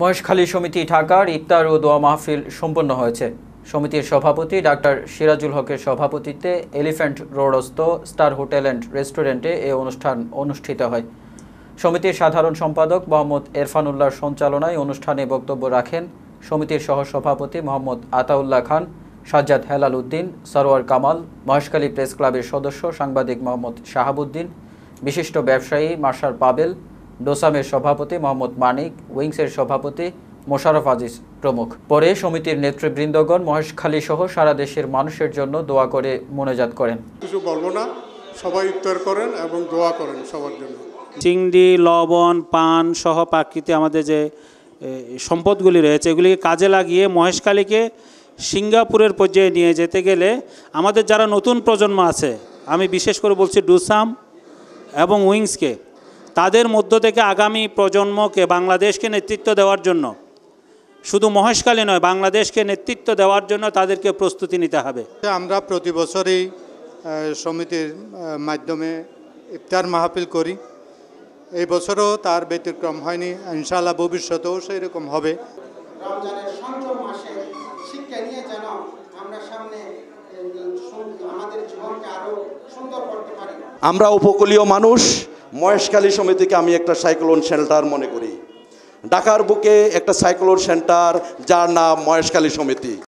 মহেশখালী সমিতি ঢাকার ইফতার ও দোয়া মাহফিল সম্পন্ন হয়েছে সমিতির সভাপতি ডাক্তার সিরাজুল হকের সভাপতিত্বে এলিফ্যান্ট রোডস্থ স্টার হোটেল অ্যান্ড রেস্টুরেন্টে এ অনুষ্ঠান অনুষ্ঠিত হয় সমিতির সাধারণ সম্পাদক মোহাম্মদ এরফানুল্লাহর সঞ্চালনায় অনুষ্ঠানে বক্তব্য রাখেন সমিতির সহসভাপতি মোহাম্মদ আতাউল্লাহ খান সাজ্জাদ হেলাল উদ্দিন সরোয়ার কামাল মহেশখালী প্রেস ক্লাবের সদস্য সাংবাদিক মোহাম্মদ শাহাবুদ্দিন বিশিষ্ট ব্যবসায়ী মার্শাল পাবেল ডোসামের সভাপতি মোহাম্মদ মানিক উইংসের সভাপতি মোশারফ আজিজ প্রমুখ পরে সমিতির নেতৃবৃন্দগণ মহেশখালী সহ সারা দেশের মানুষের জন্য দোয়া করে মোনাজাত করেন কিছু বলবো না সবাই উত্তর করেন এবং দোয়া করেন সবার জন্য চিংড়ি লবণ পান সহ প্রাকৃতি আমাদের যে সম্পদগুলি রয়েছে এগুলিকে কাজে লাগিয়ে মহেশখালীকে সিঙ্গাপুরের পর্যায়ে নিয়ে যেতে গেলে আমাদের যারা নতুন প্রজন্ম আছে আমি বিশেষ করে বলছি ডুসাম এবং উইংসকে তাদের মধ্য থেকে আগামী প্রজন্মকে বাংলাদেশকে নেতৃত্ব দেওয়ার জন্য শুধু মহেশকালে নয় বাংলাদেশকে নেতৃত্ব দেওয়ার জন্য তাদেরকে প্রস্তুতি নিতে হবে আমরা প্রতি বছরই সমিতির মাধ্যমে ইফতার মাহফিল করি এই বছরও তার ব্যতিক্রম হয়নি ইনশাল্লাহ ভবিষ্যতেও সেই রকম হবে আমরা উপকূলীয় মানুষ মহেশখালী সমিতিকে আমি একটা সাইক্লোন সেন্টার মনে করি ঢাকার বুকে একটা সাইক্লোন সেন্টার যার নাম মহেশখালী সমিতি